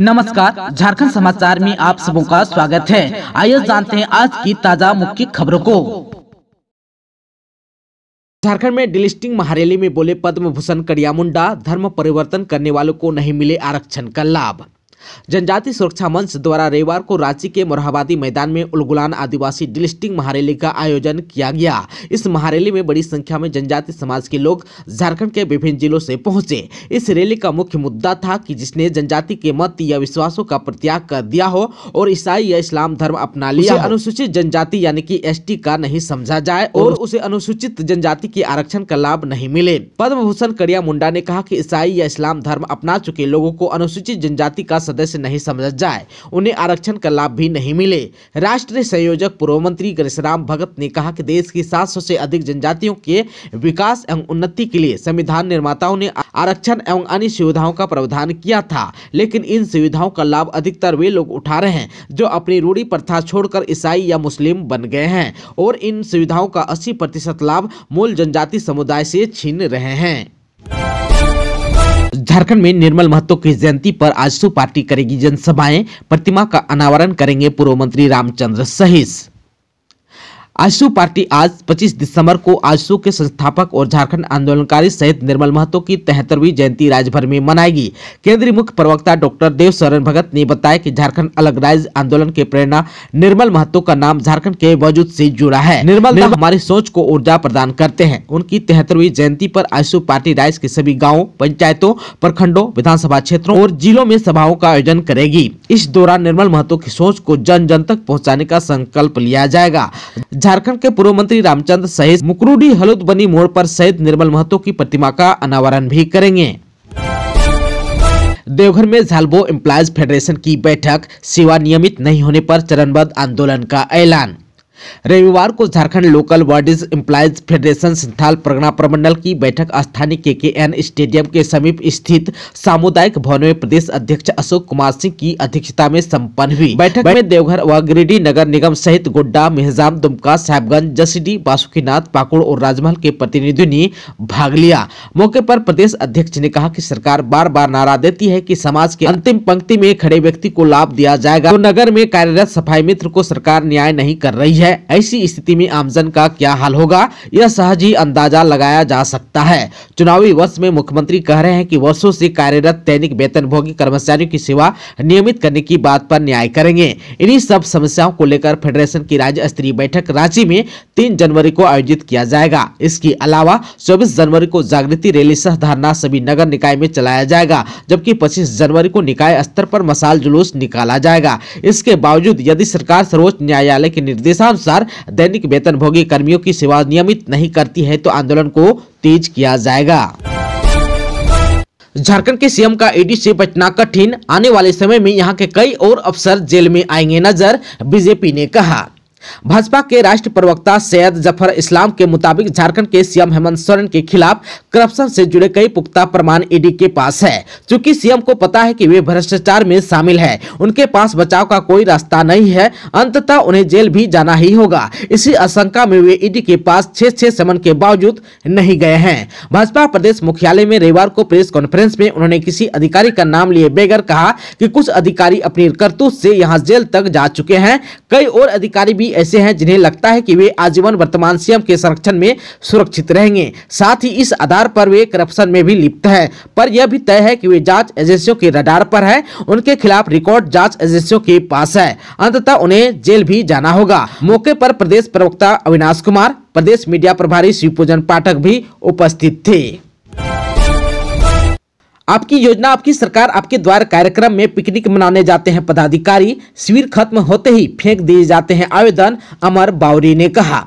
नमस्कार झारखंड समाचार में आप सबों का स्वागत है आइए जानते हैं आज की ताजा मुख्य खबरों को झारखंड में डिलिस्टिंग महारैली में बोले पद्म भूषण करिया मुंडा धर्म परिवर्तन करने वालों को नहीं मिले आरक्षण का लाभ जनजाति सुरक्षा मंच द्वारा रविवार को रांची के मोरहाबादी मैदान में उलगुलान आदिवासी डिलिस्टिंग महारैली का आयोजन किया गया इस महारैली में बड़ी संख्या में जनजाति समाज के लोग झारखंड के विभिन्न जिलों से पहुंचे इस रैली का मुख्य मुद्दा था कि जिसने जनजाति के मत या विश्वासों का प्रत्याग कर दिया हो और ईसाई या इस्लाम धर्म अपना लिया अनुसूचित जनजाति यानी की एस का नहीं समझा जाए और उसे अनुसूचित जनजाति के आरक्षण का लाभ नहीं मिले पद्म भूषण करिया मुंडा ने कहा की ईसाई या इस्लाम धर्म अपना चुके लोगों को अनुसूचित जनजाति का सदस्य नहीं समझा जाए उन्हें आरक्षण का लाभ भी नहीं मिले राष्ट्रीय संयोजक पूर्व मंत्री राम भगत ने कहा कि देश की 700 से अधिक जनजातियों के विकास एवं उन्नति के लिए संविधान निर्माताओं ने आरक्षण एवं अन्य सुविधाओं का प्रावधान किया था लेकिन इन सुविधाओं का लाभ अधिकतर वे लोग उठा रहे हैं जो अपनी रूढ़ी प्रथा छोड़कर ईसाई या मुस्लिम बन गए हैं और इन सुविधाओं का अस्सी लाभ मूल जनजाति समुदाय से छीन रहे हैं झारखंड में निर्मल महतो की जयंती पर सु पार्टी करेगी जनसभाएं प्रतिमा का अनावरण करेंगे पूर्व मंत्री रामचंद्र सहित आजसू पार्टी आज 25 दिसंबर को आजसू के संस्थापक और झारखंड आंदोलनकारी सहित निर्मल महतो की तिहत्तरवीं जयंती राज्यभर में मनाएगी केंद्रीय मुख्य प्रवक्ता डॉक्टर देव शरण भगत ने बताया कि झारखंड अलग राज्य आंदोलन के प्रेरणा निर्मल महतो का नाम झारखंड के वजूद से जुड़ा है निर्मल हमारी सोच को ऊर्जा प्रदान करते हैं उनकी तिहत्तरवीं जयंती आरोप आजसू पार्टी राज्य के सभी गाँव पंचायतों प्रखंडों विधानसभा क्षेत्रों और जिलों में सभाओं का आयोजन करेगी इस दौरान निर्मल महतो की सोच को जन जन तक पहुँचाने का संकल्प लिया जाएगा झारखंड के पूर्व मंत्री रामचंद्र सहित मुकरूडी हलुद बनी मोड़ पर शहीद निर्मल महतो की प्रतिमा का अनावरण भी करेंगे देवघर में झालबो एम्प्लाइज फेडरेशन की बैठक सेवा नियमित नहीं होने पर चरणबद्ध आंदोलन का ऐलान रविवार को Jharkhand local bodies employees federation Santhal Pargana प्रमंडल की बैठक स्थानीय के के एन स्टेडियम के समीप स्थित सामुदायिक भवन में प्रदेश अध्यक्ष अशोक कुमार सिंह की अध्यक्षता में सम्पन्न हुई बैठक में देवघर व गिरिडीह नगर निगम सहित गोड्डा मेहजाम दुमका साहेबगंज जसीडी बासुकीनाथ पाकुड़ और राजमहल के प्रतिनिधियों ने भाग लिया मौके आरोप प्रदेश अध्यक्ष ने कहा की सरकार बार बार नारा देती है की समाज के अंतिम पंक्ति में खड़े व्यक्ति को लाभ दिया जाएगा तो नगर में कार्यरत सफाई मित्र को सरकार न्याय नहीं कर रही है है ऐसी स्थिति में आमजन का क्या हाल होगा यह सहज ही अंदाजा लगाया जा सकता है चुनावी वर्ष में मुख्यमंत्री कह रहे हैं कि वर्षों से कार्यरत दैनिक वेतनभोगी कर्मचारियों की सेवा नियमित करने की बात पर न्याय करेंगे इन्हीं सब समस्याओं को लेकर फेडरेशन की राज्य स्तरीय बैठक रांची में तीन जनवरी को आयोजित किया जाएगा इसके अलावा चौबीस जनवरी को जागृति रैली सह धारणा सभी नगर निकाय में चलाया जाएगा जबकि पच्चीस जनवरी को निकाय स्तर पर मसाल जुलूस निकाला जाएगा इसके बावजूद यदि सरकार सर्वोच्च न्यायालय के निर्देशान अनुसार दैनिक वेतन भोगी कर्मियों की सेवा नियमित नहीं करती है तो आंदोलन को तेज किया जाएगा झारखंड के सीएम का ईडी से बचना कठिन आने वाले समय में यहां के कई और अफसर जेल में आएंगे नजर बीजेपी ने कहा भाजपा के राष्ट्रीय प्रवक्ता सैयद जफर इस्लाम के मुताबिक झारखंड के सीएम हेमंत सोरेन के खिलाफ करप्शन से जुड़े कई पुख्ता प्रमाण ईडी के पास है चूंकि सीएम को पता है कि वे भ्रष्टाचार में शामिल है उनके पास बचाव का कोई रास्ता नहीं है अंततः उन्हें जेल भी जाना ही होगा इसी आशंका में वे ईडी के पास छह छह समन के बावजूद नहीं गए हैं भाजपा प्रदेश मुख्यालय में रविवार को प्रेस कॉन्फ्रेंस में उन्होंने किसी अधिकारी का नाम लिए बेगर कहा की कुछ अधिकारी अपनी करतूत ऐसी यहाँ जेल तक जा चुके हैं कई और अधिकारी भी ऐसे हैं जिन्हें लगता है कि वे आजीवन वर्तमान सीएम के संरक्षण में सुरक्षित रहेंगे साथ ही इस आधार पर वे करप्शन में भी लिप्त है पर यह भी तय है कि वे जांच एजेंसियों के रडार पर है उनके खिलाफ रिकॉर्ड जांच एजेंसियों के पास है अंततः उन्हें जेल भी जाना होगा मौके पर प्रदेश प्रवक्ता अविनाश कुमार प्रदेश मीडिया प्रभारी शिवपूजन पाठक भी उपस्थित थे आपकी योजना आपकी सरकार आपके द्वार कार्यक्रम में पिकनिक मनाने जाते हैं पदाधिकारी शिविर खत्म होते ही फेंक दिए जाते हैं आवेदन अमर बावरी ने कहा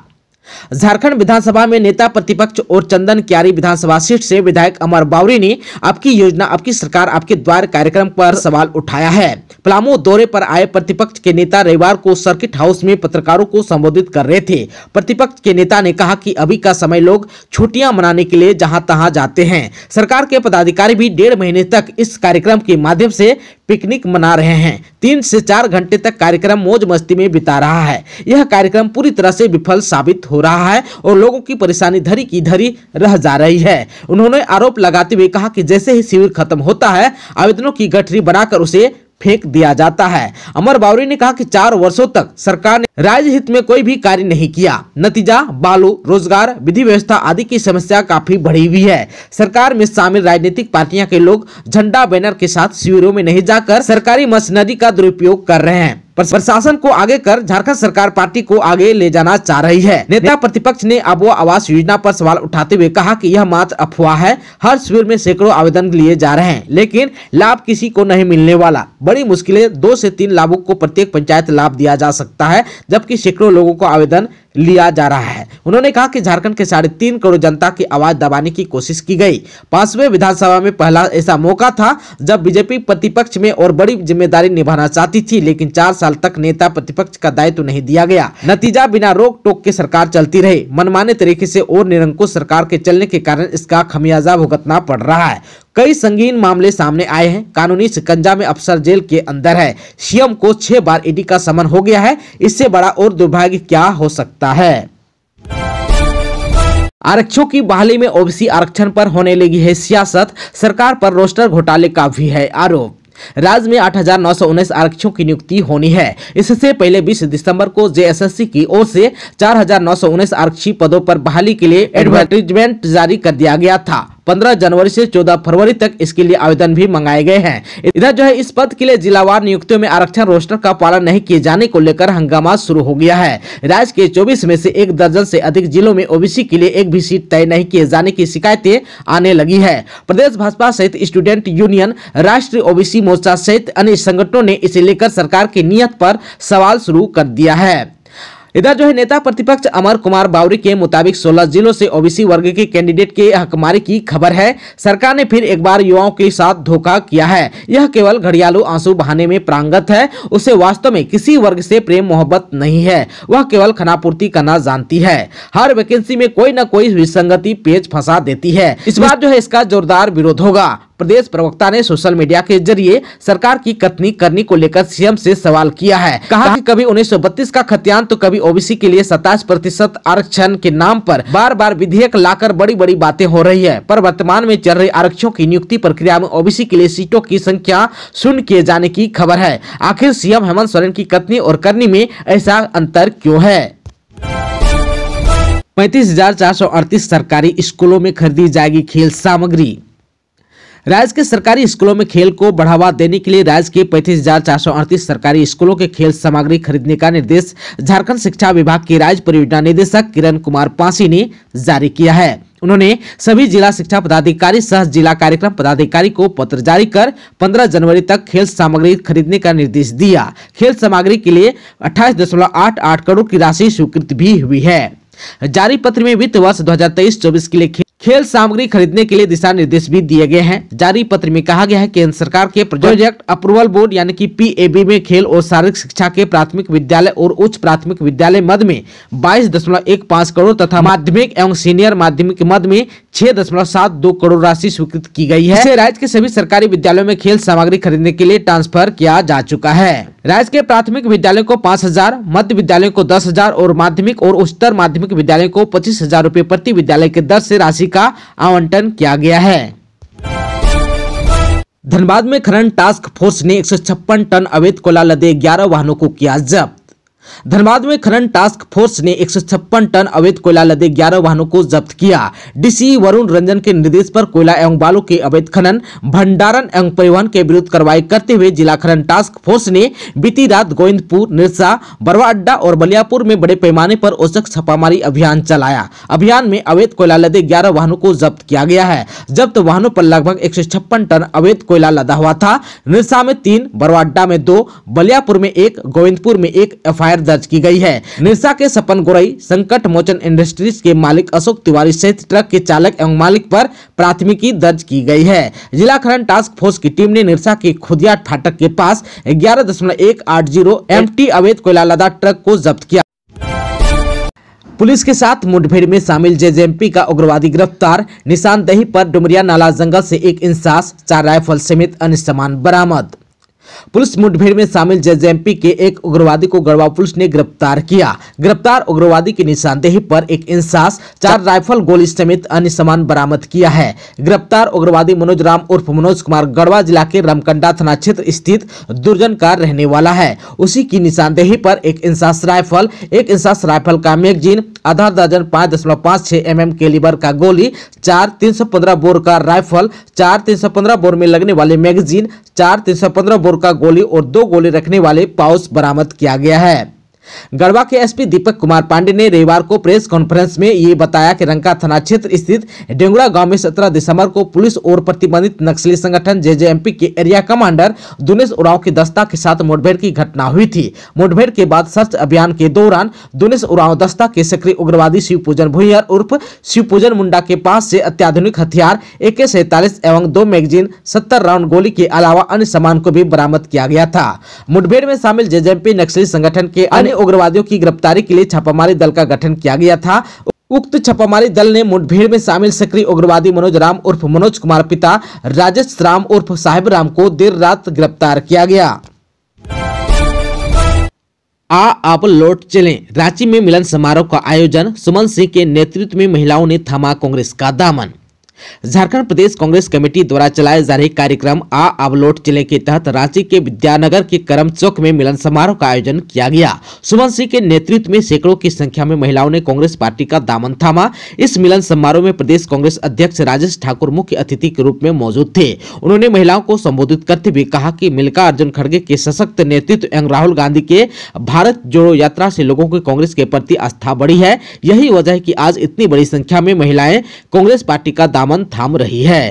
झारखंड विधानसभा में नेता प्रतिपक्ष और चंदन क्यारी विधानसभा सीट से विधायक अमर बावरी ने आपकी योजना आपकी सरकार आपके द्वार कार्यक्रम पर सवाल उठाया है पलामो दौरे पर आए प्रतिपक्ष के नेता रविवार को सर्किट हाउस में पत्रकारों को संबोधित कर रहे थे प्रतिपक्ष के नेता ने कहा कि अभी का समय लोग छुट्टियां मनाने के लिए जहां तहां जाते हैं सरकार के पदाधिकारी भी डेढ़ महीने तक इस कार्यक्रम के माध्यम से पिकनिक मना रहे हैं तीन से चार घंटे तक कार्यक्रम मौज मस्ती में बिता रहा है यह कार्यक्रम पूरी तरह से विफल साबित हो रहा है और लोगों की परेशानी धरी की धरी रह जा रही है उन्होंने आरोप लगाते हुए कहा कि जैसे ही शिविर खत्म होता है आवेदनों की गठरी बनाकर उसे फेंक दिया जाता है अमर बावरी ने कहा कि चार वर्षों तक सरकार ने राज्य हित में कोई भी कार्य नहीं किया नतीजा बालू रोजगार विधि व्यवस्था आदि की समस्या काफी बढ़ी हुई है सरकार में शामिल राजनीतिक पार्टियां के लोग झंडा बैनर के साथ शिविरों में नहीं जाकर सरकारी मशीनरी का दुरुपयोग कर रहे हैं प्रशासन को आगे कर झारखंड सरकार पार्टी को आगे ले जाना चाह रही है नेता प्रतिपक्ष ने अब आवास योजना पर सवाल उठाते हुए कहा कि यह मात्र अफवाह है हर शिविर में सैकड़ों आवेदन लिए जा रहे हैं लेकिन लाभ किसी को नहीं मिलने वाला बड़ी मुश्किलें दो से तीन लाभुक को प्रत्येक पंचायत लाभ दिया जा सकता है जबकि सैकड़ों लोगों को आवेदन लिया जा रहा है उन्होंने कहा कि झारखंड के साढ़े तीन करोड़ जनता की आवाज दबाने की कोशिश की गई पांचवें विधानसभा में पहला ऐसा मौका था जब बीजेपी प्रतिपक्ष में और बड़ी जिम्मेदारी निभाना चाहती थी लेकिन चार साल तक नेता प्रतिपक्ष का दायित्व नहीं दिया गया नतीजा बिना रोक टोक के सरकार चलती रही मनमाने तरीके ऐसी और निरंकुश सरकार के चलने के कारण इसका खमियाजा भुगतना पड़ रहा है कई संगीन मामले सामने आए हैं कानूनी सिकंजा में अफसर जेल के अंदर है सीएम को छह बार ईडी का समन हो गया है इससे बड़ा और दुर्भाग्य क्या हो सकता है आरक्षों की बहाली में ओबीसी आरक्षण पर होने लगी है सियासत सरकार पर रोस्टर घोटाले का भी है आरोप राज्य में आठ आरक्षियों की नियुक्ति होनी है इससे पहले 20 दिसंबर को जेएसएससी की ओर से उन्नीस आरक्षी पदों पर बहाली के लिए एडवर्टीजमेंट जारी कर दिया गया था पंद्रह जनवरी से चौदह फरवरी तक इसके लिए आवेदन भी मंगाए गए हैं इधर जो है इस पद के लिए जिलावार नियुक्तियों में आरक्षण रोस्टर का पालन नहीं किए जाने को लेकर हंगामा शुरू हो गया है राज्य के चौबीस में से एक दर्जन से अधिक जिलों में ओबीसी के लिए एक भी सीट तय नहीं किए जाने की शिकायतें आने लगी है प्रदेश भाजपा सहित student union Rashtriya OBC Morcha सहित अन्य संगठनों ने इसे लेकर सरकार की नियत पर सवाल शुरू कर दिया है इधर जो है नेता प्रतिपक्ष अमर कुमार बावरी के मुताबिक 16 जिलों से ओबीसी वर्ग के कैंडिडेट के हकमारी की खबर है सरकार ने फिर एक बार युवाओं के साथ धोखा किया है यह केवल घड़ियालू आंसू बहाने में प्रांगत है उसे वास्तव में किसी वर्ग से प्रेम मोहब्बत नहीं है वह केवल खनापूर्ति करना जानती है हर वैकेंसी में कोई न कोई विसंगति पेज फंसा देती है इस बार जो है इसका जोरदार विरोध होगा प्रदेश प्रवक्ता ने सोशल मीडिया के जरिए सरकार की कथनी करनी को लेकर सीएम से सवाल किया है कहा कि कभी 1932 का खतियान तो कभी ओबीसी के लिए सताइस प्रतिशत आरक्षण के नाम पर बार बार विधेयक लाकर बड़ी बड़ी बातें हो रही है पर वर्तमान में चल रही आरक्षियों की नियुक्ति प्रक्रिया में ओबीसी के लिए सीटों की संख्या शून्य किए जाने की खबर है आखिर सीएम हेमंत सोरेन की कथनी और करनी में ऐसा अंतर क्यों है पैंतीस हजार चार सौ अड़तीस सरकारी स्कूलों में खरीदी जाएगी खेल सामग्री राज्य के सरकारी स्कूलों में खेल को बढ़ावा देने के लिए राज्य के पैंतीस सरकारी स्कूलों के खेल सामग्री खरीदने का निर्देश झारखंड शिक्षा विभाग के राज्य परियोजना निदेशक किरण कुमार पासी ने जारी किया है उन्होंने सभी जिला शिक्षा पदाधिकारी सह जिला कार्यक्रम पदाधिकारी को पत्र जारी कर 15 जनवरी तक खेल सामग्री खरीदने का निर्देश दिया खेल सामग्री के लिए 28.88 करोड़ की राशि स्वीकृत भी हुई है जारी पत्र में वित्त वर्ष 2023-24 के लिए खेल सामग्री खरीदने के लिए दिशा निर्देश भी दिए गए हैं जारी पत्र में कहा गया है केंद्र सरकार के प्रोजेक्ट अप्रूवल बोर्ड यानी कि पीएबी में खेल और शारीरिक शिक्षा के प्राथमिक विद्यालय और उच्च प्राथमिक विद्यालय मद में बाईस दशमलव एक पाँच करोड़ तथा माध्यमिक एवं सीनियर माध्यमिक मद में छह दशमलव सात दो करोड़ राशि स्वीकृत की गई है इसे राज्य के सभी सरकारी विद्यालयों में खेल सामग्री खरीदने के लिए ट्रांसफर किया जा चुका है राज्य के प्राथमिक विद्यालयों को पाँच हजार मध्य विद्यालयों को दस हजार और माध्यमिक और उच्चतर माध्यमिक विद्यालय को पच्चीस हजार रूपए प्रति विद्यालय के दर से राशि का आवंटन किया गया है धनबाद में खनन टास्क फोर्स ने एक टन अवैध कोला लदे ग्यारह वाहनों को किया जब्त धनबाद में खनन टास्क फोर्स ने एक टन अवैध कोयला लदे 11 वाहनों को जब्त किया डीसी वरुण रंजन के निर्देश पर कोयला एवं बालू के अवैध खनन भंडारण एवं परिवहन के विरुद्ध कार्रवाई करते हुए जिला खनन टास्क फोर्स ने बीती रात गोविंदपुर निरसा बरवा अड्डा और बलियापुर में बड़े पैमाने पर औचक छापामारी अभियान चलाया अभियान में अवैध कोयला लदे ग्यारह वाहनों को जब्त किया गया है जब्त वाहनों पर लगभग एक टन अवैध कोयला लदा हुआ था निरसा में तीन बरवा अड्डा में दो बलियापुर में एक गोविंदपुर में एक एफ शिकायत दर्ज की गई है निरसा के सपन गोरई संकट मोचन इंडस्ट्रीज के मालिक अशोक तिवारी सहित ट्रक के चालक एवं मालिक पर प्राथमिकी दर्ज की गई है जिला खनन टास्क फोर्स की टीम ने निरसा के खुदिया फाटक के पास ग्यारह दशमलव एक आठ जीरो अवैध कोयला लदा ट्रक को जब्त किया पुलिस के साथ मुठभेड़ में शामिल जेजेएमपी का उग्रवादी गिरफ्तार निशानदेही पर डुमरिया नाला जंगल से एक इंसास चार राइफल समेत अन्य सामान बरामद पुलिस मुठभेड़ में शामिल जेजेएमपी के एक उग्रवादी को गढ़वा पुलिस ने गिरफ्तार किया गिरफ्तार उग्रवादी की निशानदेही पर एक इंसास चार राइफल गोली समेत अन्य सामान बरामद किया है गिरफ्तार उग्रवादी मनोज राम उर्फ मनोज कुमार गढ़वा जिला के रामकंडा थाना क्षेत्र स्थित दुर्जन का रहने वाला है उसी की निशानदेही पर एक इंसास राइफल एक इंसास राइफल का मैगजीन आधा दर्जन पाँच दशमलव पाँच छः एम एम लिवर का गोली चार तीन सौ पंद्रह बोर का राइफल चार तीन सौ पंद्रह बोर में लगने वाले मैगजीन चार तीन सौ पंद्रह बोर का गोली और दो गोली रखने वाले पाउस बरामद किया गया है गढ़वा के एसपी दीपक कुमार पांडे ने रविवार को प्रेस कॉन्फ्रेंस में ये बताया कि रंका थाना क्षेत्र स्थित डेंगुड़ा गांव में 17 दिसंबर को पुलिस और प्रतिबंधित नक्सली संगठन जेजेएमपी के एरिया कमांडर दुनेश उराव की दस्ता के साथ मुठभेड़ की घटना हुई थी मुठभेड़ के बाद सर्च अभियान के दौरान दुनेश उराव दस्ता के सक्रिय उग्रवादी शिवपूजन भूयर उर्फ शिवपूजन मुंडा के पास से अत्याधुनिक हथियार एके सैतालीस एवं दो मैगजीन सत्तर राउंड गोली के अलावा अन्य सामान को भी बरामद किया गया था मुठभेड़ में शामिल जेजेएमपी नक्सली संगठन के अन्य में उग्रवादियों की गिरफ्तारी के लिए छापामारी दल का गठन किया गया था उक्त छापामारी दल ने मुठभेड़ में शामिल सक्रिय उग्रवादी मनोज राम उर्फ मनोज कुमार पिता राजेश राम उर्फ साहिब राम को देर रात गिरफ्तार किया गया आ आप लौट चलें रांची में मिलन समारोह का आयोजन सुमन सिंह के नेतृत्व में महिलाओं ने थमा कांग्रेस का दामन झारखंड प्रदेश कांग्रेस कमेटी द्वारा चलाए जा रहे कार्यक्रम आ अवलोट जिले के तहत रांची के विद्यानगर के करम चौक में मिलन समारोह का आयोजन किया गया सुमन सिंह के नेतृत्व में सैकड़ों की संख्या में महिलाओं ने कांग्रेस पार्टी का दामन थामा इस मिलन समारोह में प्रदेश कांग्रेस अध्यक्ष राजेश ठाकुर मुख्य अतिथि के रूप में मौजूद थे उन्होंने महिलाओं को संबोधित करते हुए कहा की मिल्का अर्जुन खड़गे के सशक्त नेतृत्व एवं राहुल गांधी के भारत जोड़ो यात्रा से लोगों की कांग्रेस के प्रति आस्था बढ़ी है यही वजह है की आज इतनी बड़ी संख्या में महिलाएं कांग्रेस पार्टी का दामन दामन थाम रही है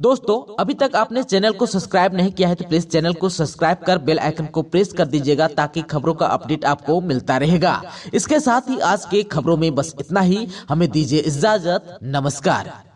दोस्तों अभी तक आपने चैनल को सब्सक्राइब नहीं किया है तो प्लीज चैनल को सब्सक्राइब कर बेल आइकन को प्रेस कर दीजिएगा ताकि खबरों का अपडेट आपको मिलता रहेगा इसके साथ ही आज के खबरों में बस इतना ही हमें दीजिए इजाजत नमस्कार